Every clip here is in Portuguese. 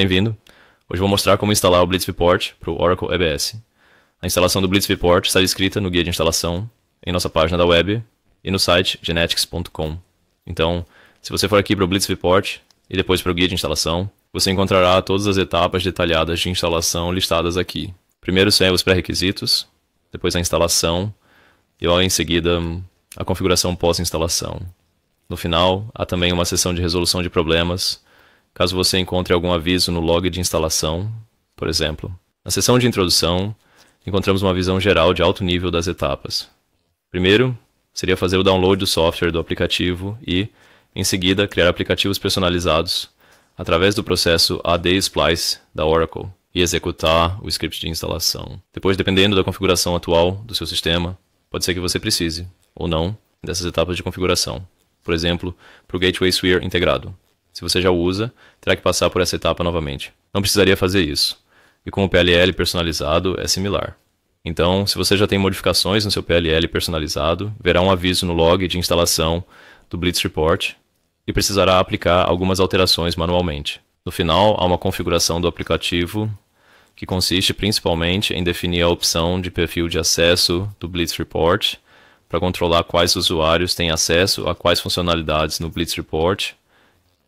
Bem-vindo! Hoje vou mostrar como instalar o Blitz Report para o Oracle EBS. A instalação do Blitz Report está descrita no guia de instalação, em nossa página da web e no site genetics.com. Então, se você for aqui para o Blitz Report e depois para o guia de instalação, você encontrará todas as etapas detalhadas de instalação listadas aqui. Primeiro são os pré-requisitos, depois a instalação e logo em seguida a configuração pós-instalação. No final, há também uma seção de resolução de problemas Caso você encontre algum aviso no log de instalação, por exemplo. Na seção de introdução, encontramos uma visão geral de alto nível das etapas. Primeiro, seria fazer o download do software do aplicativo e, em seguida, criar aplicativos personalizados através do processo AD Splice da Oracle e executar o script de instalação. Depois, dependendo da configuração atual do seu sistema, pode ser que você precise, ou não, dessas etapas de configuração. Por exemplo, para o Gateway Sphere integrado se você já usa, terá que passar por essa etapa novamente. Não precisaria fazer isso. E com o PLL personalizado é similar. Então, se você já tem modificações no seu PLL personalizado, verá um aviso no log de instalação do Blitz Report e precisará aplicar algumas alterações manualmente. No final, há uma configuração do aplicativo que consiste principalmente em definir a opção de perfil de acesso do Blitz Report para controlar quais usuários têm acesso a quais funcionalidades no Blitz Report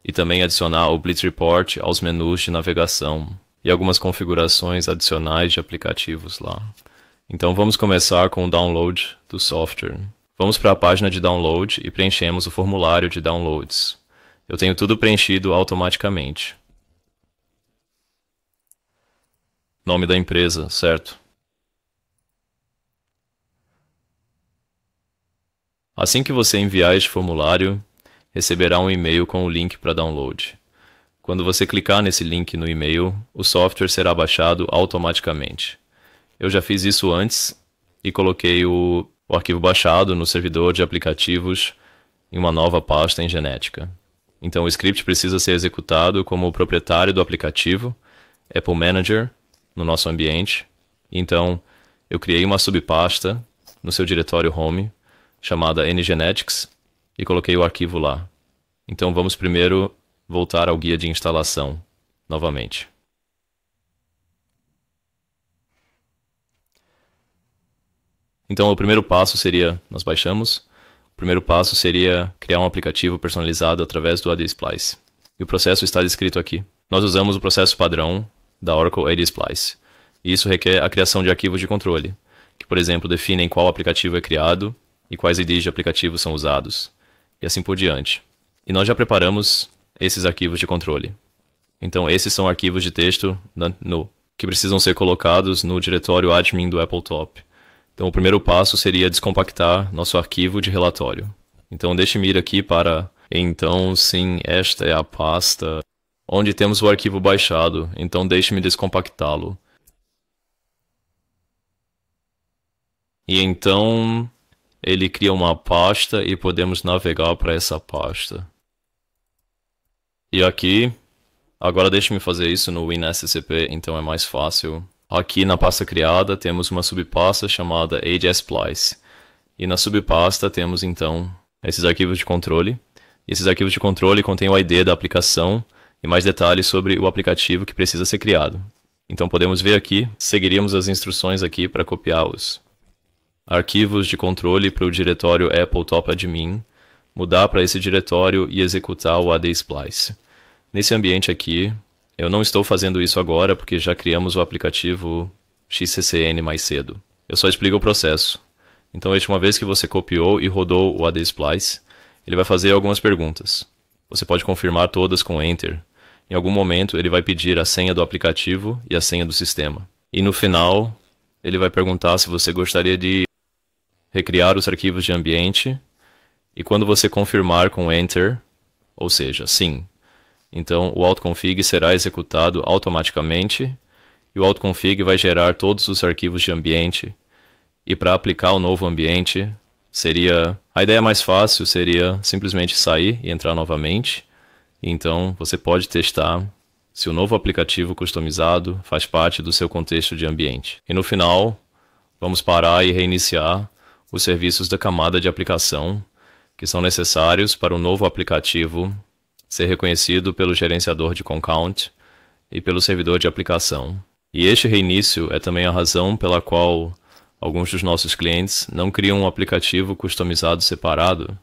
e também adicionar o Blitz Report aos menus de navegação e algumas configurações adicionais de aplicativos lá. Então vamos começar com o download do software. Vamos para a página de download e preenchemos o formulário de downloads. Eu tenho tudo preenchido automaticamente. Nome da empresa, certo? Assim que você enviar este formulário, receberá um e-mail com o link para download. Quando você clicar nesse link no e-mail, o software será baixado automaticamente. Eu já fiz isso antes e coloquei o, o arquivo baixado no servidor de aplicativos em uma nova pasta em genética. Então o script precisa ser executado como o proprietário do aplicativo, Apple Manager, no nosso ambiente. Então eu criei uma subpasta no seu diretório home chamada ngenetics e coloquei o arquivo lá. Então vamos primeiro voltar ao guia de instalação novamente. Então o primeiro passo seria, nós baixamos, o primeiro passo seria criar um aplicativo personalizado através do Splice. E o processo está descrito aqui. Nós usamos o processo padrão da Oracle Splice. E isso requer a criação de arquivos de controle, que por exemplo definem qual aplicativo é criado e quais IDs de aplicativos são usados e assim por diante. E nós já preparamos esses arquivos de controle. Então, esses são arquivos de texto na, né, no, que precisam ser colocados no diretório admin do AppleTop. Então, o primeiro passo seria descompactar nosso arquivo de relatório. Então, deixe-me ir aqui para. Então, sim, esta é a pasta onde temos o arquivo baixado, então deixe-me descompactá-lo. E então ele cria uma pasta e podemos navegar para essa pasta. E aqui, agora deixe-me fazer isso no WinSCP, então é mais fácil. Aqui na pasta criada temos uma subpasta chamada AJSplice. E na subpasta temos então esses arquivos de controle. E esses arquivos de controle contêm o ID da aplicação e mais detalhes sobre o aplicativo que precisa ser criado. Então podemos ver aqui, seguiríamos as instruções aqui para copiá-los arquivos de controle para o diretório Apple Top Admin, mudar para esse diretório e executar o AD Splice. Nesse ambiente aqui, eu não estou fazendo isso agora porque já criamos o aplicativo XCCN mais cedo. Eu só explico o processo. Então, uma vez que você copiou e rodou o AD Splice, ele vai fazer algumas perguntas. Você pode confirmar todas com Enter. Em algum momento, ele vai pedir a senha do aplicativo e a senha do sistema. E no final, ele vai perguntar se você gostaria de recriar os arquivos de ambiente, e quando você confirmar com Enter, ou seja, sim, então o autoconfig será executado automaticamente e o autoconfig vai gerar todos os arquivos de ambiente. E para aplicar o novo ambiente, seria a ideia mais fácil seria simplesmente sair e entrar novamente. Então você pode testar se o novo aplicativo customizado faz parte do seu contexto de ambiente. E no final, vamos parar e reiniciar os serviços da camada de aplicação que são necessários para o novo aplicativo ser reconhecido pelo gerenciador de concount e pelo servidor de aplicação. E este reinício é também a razão pela qual alguns dos nossos clientes não criam um aplicativo customizado separado,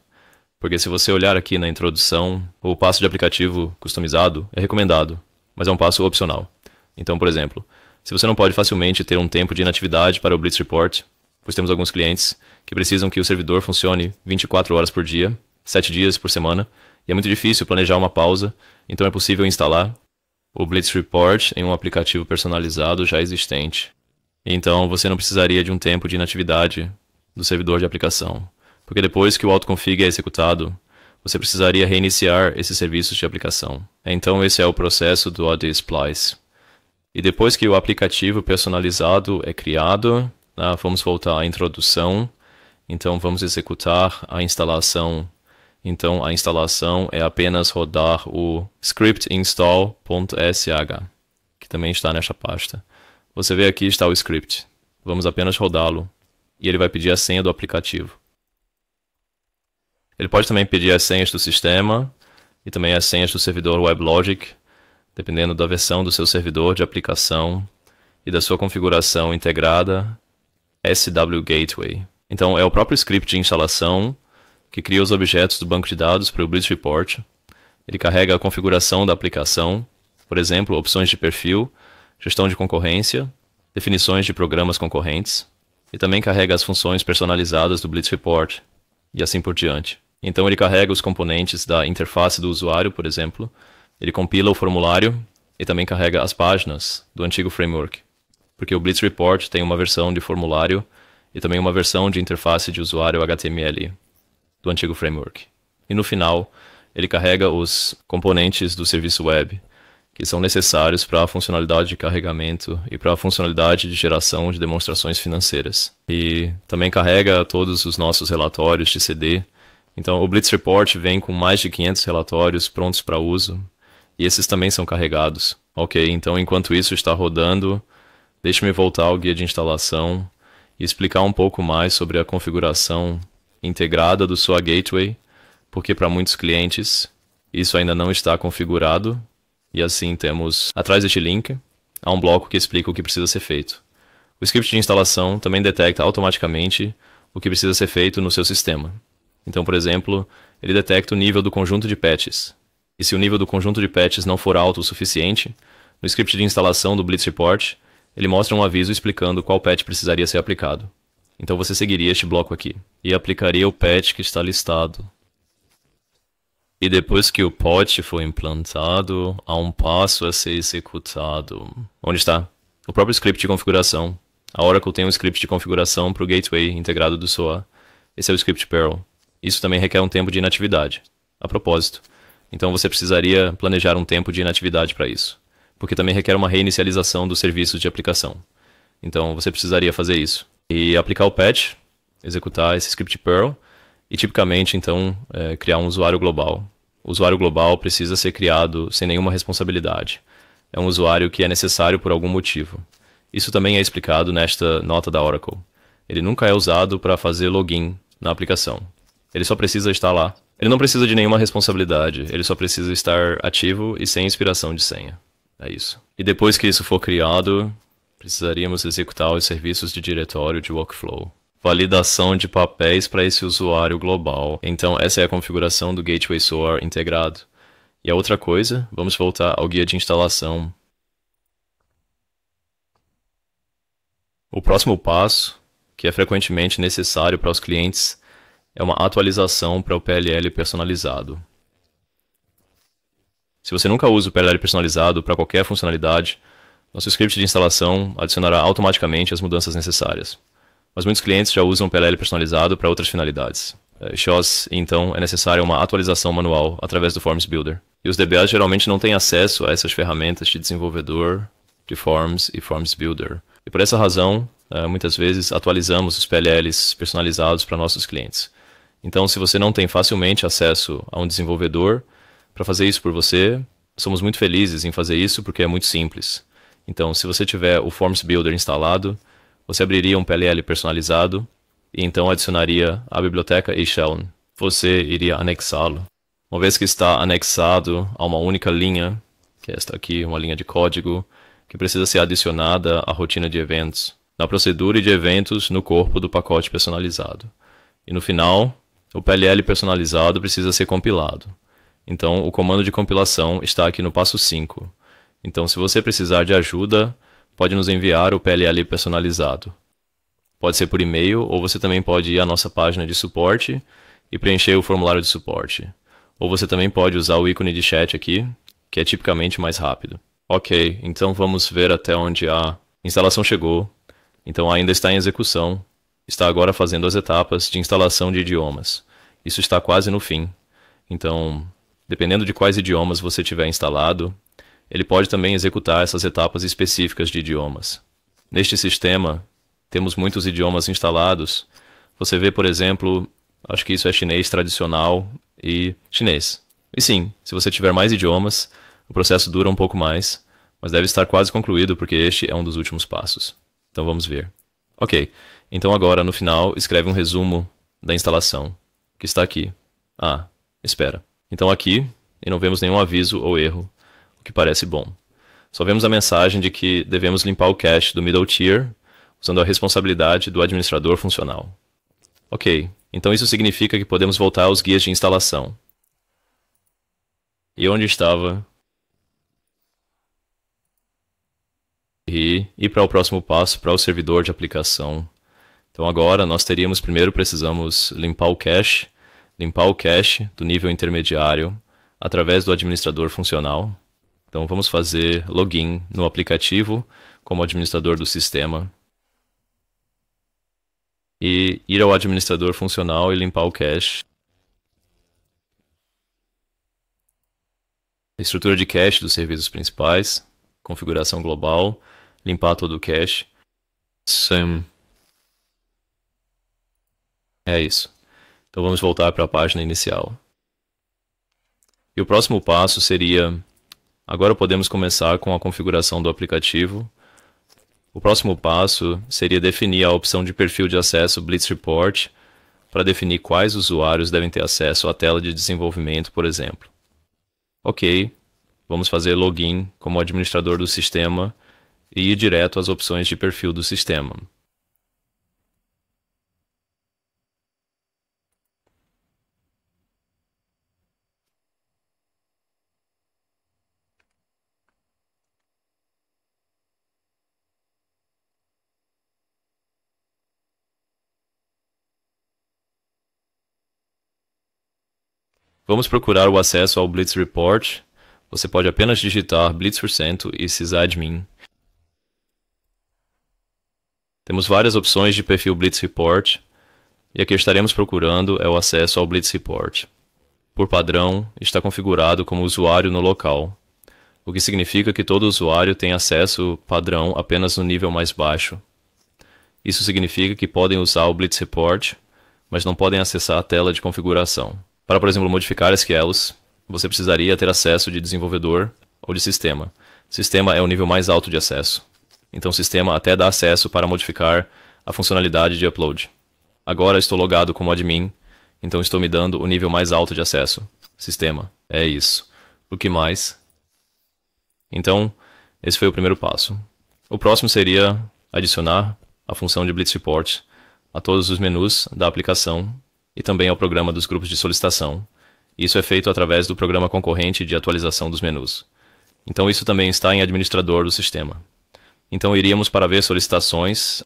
porque se você olhar aqui na introdução, o passo de aplicativo customizado é recomendado, mas é um passo opcional. Então, por exemplo, se você não pode facilmente ter um tempo de inatividade para o Blitz Report, pois temos alguns clientes que precisam que o servidor funcione 24 horas por dia, 7 dias por semana, e é muito difícil planejar uma pausa, então é possível instalar o Blitz Report em um aplicativo personalizado já existente. Então você não precisaria de um tempo de inatividade do servidor de aplicação, porque depois que o autoconfig é executado, você precisaria reiniciar esses serviços de aplicação. Então esse é o processo do AD Splice. E depois que o aplicativo personalizado é criado, ah, vamos voltar à introdução. Então, vamos executar a instalação. Então, a instalação é apenas rodar o script install.sh, que também está nesta pasta. Você vê aqui está o script. Vamos apenas rodá-lo. E ele vai pedir a senha do aplicativo. Ele pode também pedir as senhas do sistema e também as senhas do servidor WebLogic, dependendo da versão do seu servidor de aplicação e da sua configuração integrada SW Gateway. Então, é o próprio script de instalação que cria os objetos do banco de dados para o Blitz Report. Ele carrega a configuração da aplicação, por exemplo, opções de perfil, gestão de concorrência, definições de programas concorrentes, e também carrega as funções personalizadas do Blitz Report, e assim por diante. Então, ele carrega os componentes da interface do usuário, por exemplo, ele compila o formulário e também carrega as páginas do antigo framework porque o Blitz Report tem uma versão de formulário e também uma versão de interface de usuário HTML do antigo framework. E no final, ele carrega os componentes do serviço web que são necessários para a funcionalidade de carregamento e para a funcionalidade de geração de demonstrações financeiras. E também carrega todos os nossos relatórios de CD. Então, o Blitz Report vem com mais de 500 relatórios prontos para uso, e esses também são carregados. Ok, então enquanto isso está rodando, Deixe-me voltar ao guia de instalação e explicar um pouco mais sobre a configuração integrada do sua gateway, porque para muitos clientes isso ainda não está configurado e assim temos atrás deste link há um bloco que explica o que precisa ser feito. O script de instalação também detecta automaticamente o que precisa ser feito no seu sistema. Então, por exemplo, ele detecta o nível do conjunto de patches. E se o nível do conjunto de patches não for alto o suficiente, no script de instalação do Blitz Report, ele mostra um aviso explicando qual patch precisaria ser aplicado. Então você seguiria este bloco aqui e aplicaria o patch que está listado. E depois que o patch foi implantado, há um passo a ser executado. Onde está? O próprio script de configuração. A Oracle tem um script de configuração para o gateway integrado do SOA. Esse é o script Perl. Isso também requer um tempo de inatividade. A propósito. Então você precisaria planejar um tempo de inatividade para isso porque também requer uma reinicialização dos serviços de aplicação. Então você precisaria fazer isso. E aplicar o patch, executar esse script Perl, e tipicamente então é, criar um usuário global. O usuário global precisa ser criado sem nenhuma responsabilidade. É um usuário que é necessário por algum motivo. Isso também é explicado nesta nota da Oracle. Ele nunca é usado para fazer login na aplicação. Ele só precisa estar lá. Ele não precisa de nenhuma responsabilidade, ele só precisa estar ativo e sem inspiração de senha. É isso. E depois que isso for criado, precisaríamos executar os serviços de diretório de workflow. Validação de papéis para esse usuário global. Então, essa é a configuração do Gateway SOAR integrado. E a outra coisa, vamos voltar ao guia de instalação. O próximo passo, que é frequentemente necessário para os clientes, é uma atualização para o PLL personalizado. Se você nunca usa o PLL personalizado para qualquer funcionalidade, nosso script de instalação adicionará automaticamente as mudanças necessárias. Mas muitos clientes já usam o PLL personalizado para outras finalidades. Shows, é, então, é necessária uma atualização manual através do Forms Builder. E os DBAs geralmente não têm acesso a essas ferramentas de desenvolvedor de Forms e Forms Builder. E por essa razão, é, muitas vezes atualizamos os PLLs personalizados para nossos clientes. Então, se você não tem facilmente acesso a um desenvolvedor, para fazer isso por você. Somos muito felizes em fazer isso porque é muito simples. Então, se você tiver o Forms Builder instalado, você abriria um PLL personalizado e então adicionaria a biblioteca eShell. Você iria anexá-lo. Uma vez que está anexado a uma única linha, que é esta aqui, uma linha de código, que precisa ser adicionada à rotina de eventos, na procedura de eventos no corpo do pacote personalizado. E no final, o PLL personalizado precisa ser compilado. Então, o comando de compilação está aqui no passo 5. Então, se você precisar de ajuda, pode nos enviar o PLL personalizado. Pode ser por e-mail ou você também pode ir à nossa página de suporte e preencher o formulário de suporte. Ou você também pode usar o ícone de chat aqui, que é tipicamente mais rápido. Ok, então vamos ver até onde a instalação chegou. Então ainda está em execução. Está agora fazendo as etapas de instalação de idiomas. Isso está quase no fim. Então, Dependendo de quais idiomas você tiver instalado, ele pode também executar essas etapas específicas de idiomas. Neste sistema, temos muitos idiomas instalados. Você vê, por exemplo, acho que isso é chinês tradicional e chinês. E sim, se você tiver mais idiomas, o processo dura um pouco mais, mas deve estar quase concluído porque este é um dos últimos passos. Então vamos ver. Ok, então agora no final escreve um resumo da instalação, que está aqui. Ah, espera. Então aqui, e não vemos nenhum aviso ou erro, o que parece bom. Só vemos a mensagem de que devemos limpar o cache do middle tier, usando a responsabilidade do administrador funcional. Ok, então isso significa que podemos voltar aos guias de instalação. E onde estava? E ir para o próximo passo, para o servidor de aplicação. Então agora nós teríamos, primeiro precisamos limpar o cache, limpar o cache do nível intermediário através do administrador funcional. Então vamos fazer login no aplicativo como administrador do sistema e ir ao administrador funcional e limpar o cache. Estrutura de cache dos serviços principais, configuração global, limpar todo o cache. Sim. É isso. Então vamos voltar para a página inicial. E o próximo passo seria. Agora podemos começar com a configuração do aplicativo. O próximo passo seria definir a opção de perfil de acesso Blitz Report para definir quais usuários devem ter acesso à tela de desenvolvimento, por exemplo. Ok, vamos fazer login como administrador do sistema e ir direto às opções de perfil do sistema. Vamos procurar o acesso ao Blitz Report. Você pode apenas digitar blitz% e sysadmin. Temos várias opções de perfil Blitz Report, e aqui estaremos procurando é o acesso ao Blitz Report. Por padrão, está configurado como usuário no local, o que significa que todo usuário tem acesso padrão apenas no nível mais baixo. Isso significa que podem usar o Blitz Report, mas não podem acessar a tela de configuração. Para, por exemplo, modificar SQLs, você precisaria ter acesso de desenvolvedor ou de sistema. Sistema é o nível mais alto de acesso. Então, sistema até dá acesso para modificar a funcionalidade de upload. Agora estou logado como admin, então estou me dando o nível mais alto de acesso. Sistema. É isso. O que mais? Então, esse foi o primeiro passo. O próximo seria adicionar a função de Blitz Report a todos os menus da aplicação e também ao programa dos grupos de solicitação. Isso é feito através do programa concorrente de atualização dos menus. Então isso também está em administrador do sistema. Então iríamos para ver solicitações,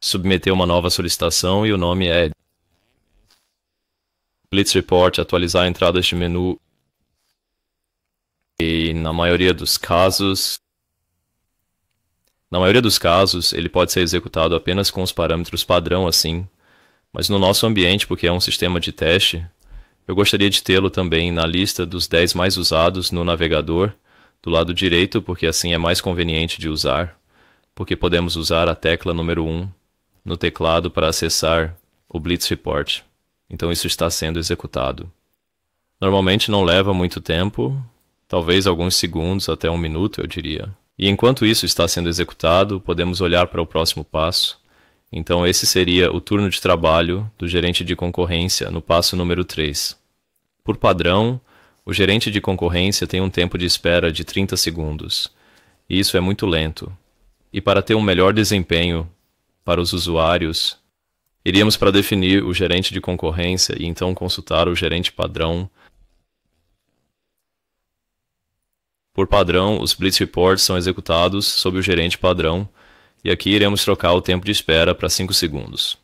submeter uma nova solicitação e o nome é Blitz Report, atualizar a entrada de menu e na maioria dos casos na maioria dos casos, ele pode ser executado apenas com os parâmetros padrão assim, mas no nosso ambiente, porque é um sistema de teste, eu gostaria de tê-lo também na lista dos 10 mais usados no navegador, do lado direito, porque assim é mais conveniente de usar, porque podemos usar a tecla número 1 no teclado para acessar o Blitz Report. Então isso está sendo executado. Normalmente não leva muito tempo, talvez alguns segundos até um minuto, eu diria. E enquanto isso está sendo executado, podemos olhar para o próximo passo, então, esse seria o turno de trabalho do gerente de concorrência no passo número 3. Por padrão, o gerente de concorrência tem um tempo de espera de 30 segundos. E isso é muito lento. E para ter um melhor desempenho para os usuários, iríamos para definir o gerente de concorrência e então consultar o gerente padrão. Por padrão, os blitz reports são executados sob o gerente padrão e aqui iremos trocar o tempo de espera para 5 segundos.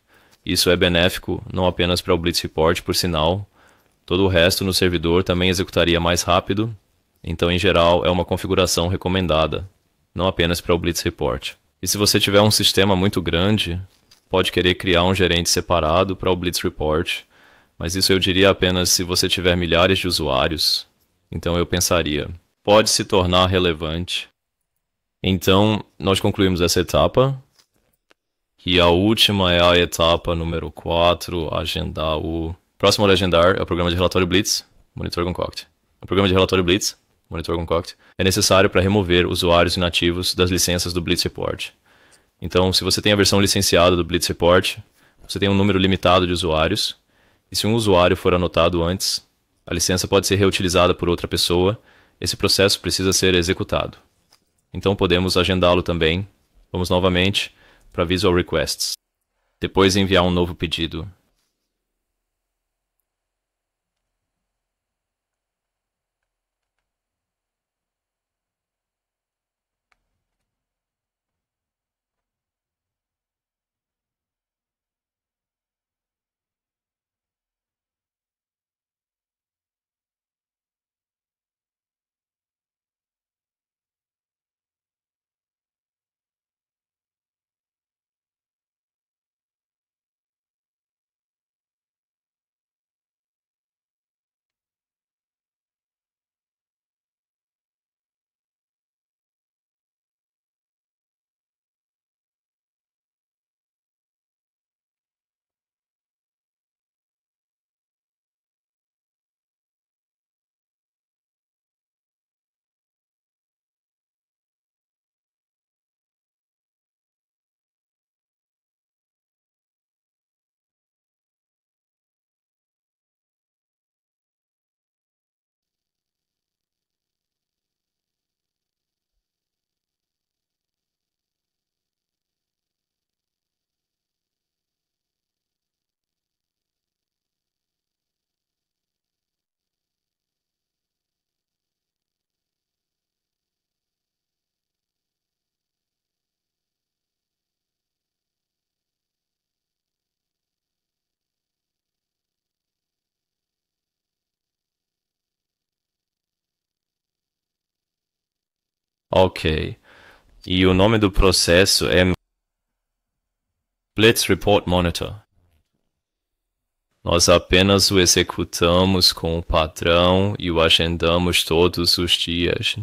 Isso é benéfico não apenas para o Blitz Report, por sinal, todo o resto no servidor também executaria mais rápido, então em geral é uma configuração recomendada, não apenas para o Blitz Report. E se você tiver um sistema muito grande, pode querer criar um gerente separado para o Blitz Report, mas isso eu diria apenas se você tiver milhares de usuários. Então eu pensaria, pode se tornar relevante então, nós concluímos essa etapa. E a última é a etapa número 4, agendar o... Próximo a agendar é o programa de relatório Blitz, Monitor Concoct. O programa de relatório Blitz, Monitor Concoct, é necessário para remover usuários inativos das licenças do Blitz Report. Então, se você tem a versão licenciada do Blitz Report, você tem um número limitado de usuários, e se um usuário for anotado antes, a licença pode ser reutilizada por outra pessoa. Esse processo precisa ser executado então podemos agendá-lo também. Vamos novamente para Visual Requests. Depois enviar um novo pedido Ok. E o nome do processo é Blitz Report Monitor. Nós apenas o executamos com o padrão e o agendamos todos os dias.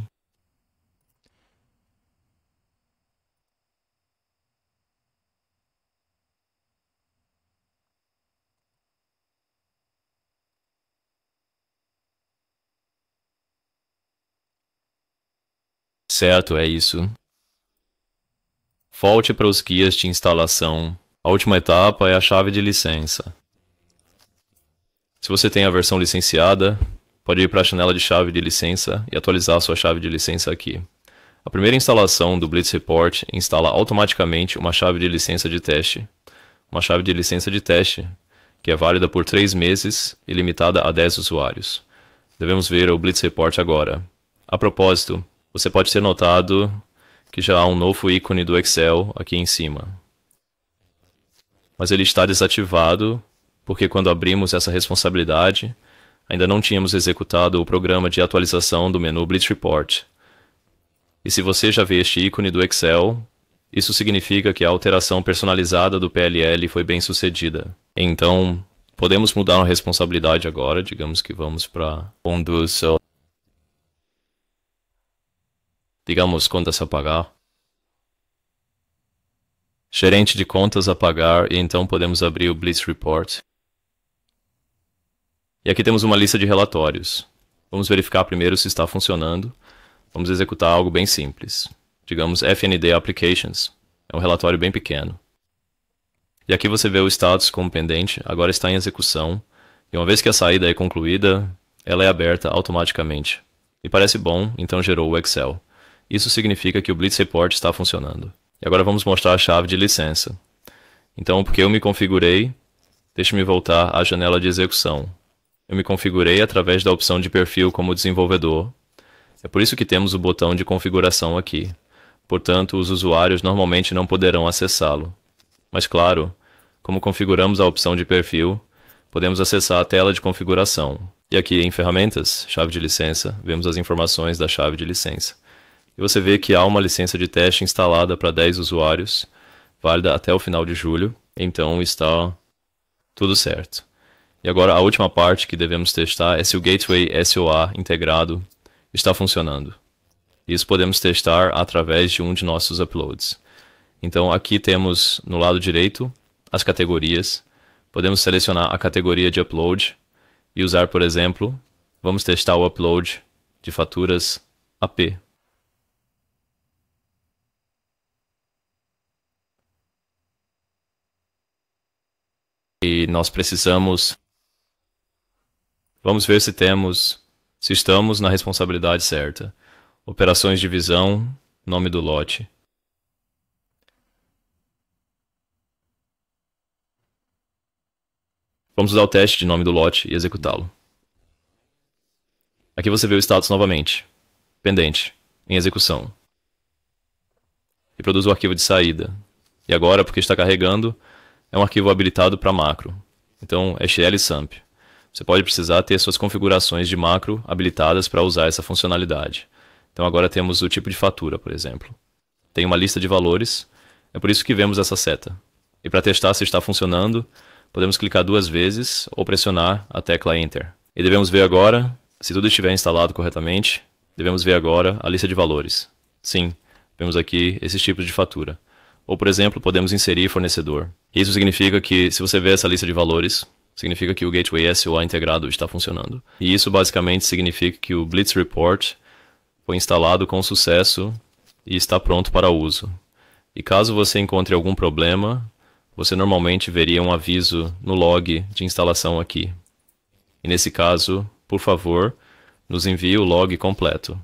Certo, é isso. Volte para os guias de instalação. A última etapa é a chave de licença. Se você tem a versão licenciada, pode ir para a janela de chave de licença e atualizar sua chave de licença aqui. A primeira instalação do Blitz Report instala automaticamente uma chave de licença de teste. Uma chave de licença de teste, que é válida por 3 meses e limitada a 10 usuários. Devemos ver o Blitz Report agora. A propósito, você pode ter notado que já há um novo ícone do Excel aqui em cima. Mas ele está desativado porque quando abrimos essa responsabilidade, ainda não tínhamos executado o programa de atualização do menu Blitz Report. E se você já vê este ícone do Excel, isso significa que a alteração personalizada do PLL foi bem sucedida. Então, podemos mudar a responsabilidade agora, digamos que vamos para condução digamos, contas a pagar. Gerente de contas a pagar e então podemos abrir o bliss Report. E aqui temos uma lista de relatórios. Vamos verificar primeiro se está funcionando. Vamos executar algo bem simples. Digamos FND Applications. É um relatório bem pequeno. E aqui você vê o status como pendente, agora está em execução. E uma vez que a saída é concluída, ela é aberta automaticamente. e parece bom, então gerou o Excel. Isso significa que o Blitz Report está funcionando. E agora vamos mostrar a chave de licença. Então, porque eu me configurei, deixe-me voltar à janela de execução. Eu me configurei através da opção de perfil como desenvolvedor. É por isso que temos o botão de configuração aqui. Portanto, os usuários normalmente não poderão acessá-lo. Mas claro, como configuramos a opção de perfil, podemos acessar a tela de configuração. E aqui em Ferramentas, Chave de Licença, vemos as informações da chave de licença. E você vê que há uma licença de teste instalada para 10 usuários, válida até o final de julho, então está tudo certo. E agora a última parte que devemos testar é se o gateway SOA integrado está funcionando. Isso podemos testar através de um de nossos uploads. Então aqui temos no lado direito as categorias. Podemos selecionar a categoria de upload e usar, por exemplo, vamos testar o upload de faturas AP. E nós precisamos. Vamos ver se temos. Se estamos na responsabilidade certa. Operações de visão, nome do lote. Vamos usar o teste de nome do lote e executá-lo. Aqui você vê o status novamente. Pendente. Em execução. E produz o arquivo de saída. E agora, porque está carregando, é um arquivo habilitado para macro. Então, é samp. Você pode precisar ter suas configurações de macro habilitadas para usar essa funcionalidade. Então agora temos o tipo de fatura, por exemplo. Tem uma lista de valores, é por isso que vemos essa seta. E para testar se está funcionando, podemos clicar duas vezes ou pressionar a tecla Enter. E devemos ver agora, se tudo estiver instalado corretamente, devemos ver agora a lista de valores. Sim, vemos aqui esses tipos de fatura. Ou, por exemplo, podemos inserir fornecedor. Isso significa que, se você vê essa lista de valores, significa que o Gateway SOA integrado está funcionando. E isso basicamente significa que o Blitz Report foi instalado com sucesso e está pronto para uso. E caso você encontre algum problema, você normalmente veria um aviso no log de instalação aqui. E nesse caso, por favor, nos envie o log completo.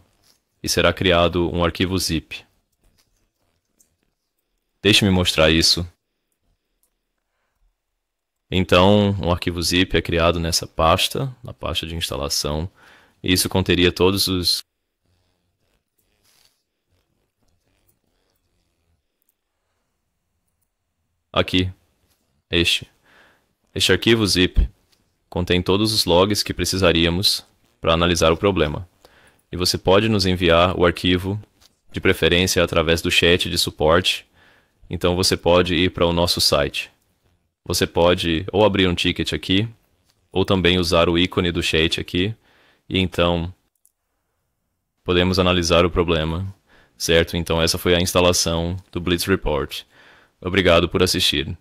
E será criado um arquivo zip. Deixe-me mostrar isso. Então, um arquivo zip é criado nessa pasta, na pasta de instalação, e isso conteria todos os Aqui, este. Este arquivo zip contém todos os logs que precisaríamos para analisar o problema. E você pode nos enviar o arquivo, de preferência através do chat de suporte então você pode ir para o nosso site. Você pode ou abrir um ticket aqui, ou também usar o ícone do chat aqui, e então podemos analisar o problema. Certo? Então essa foi a instalação do Blitz Report. Obrigado por assistir.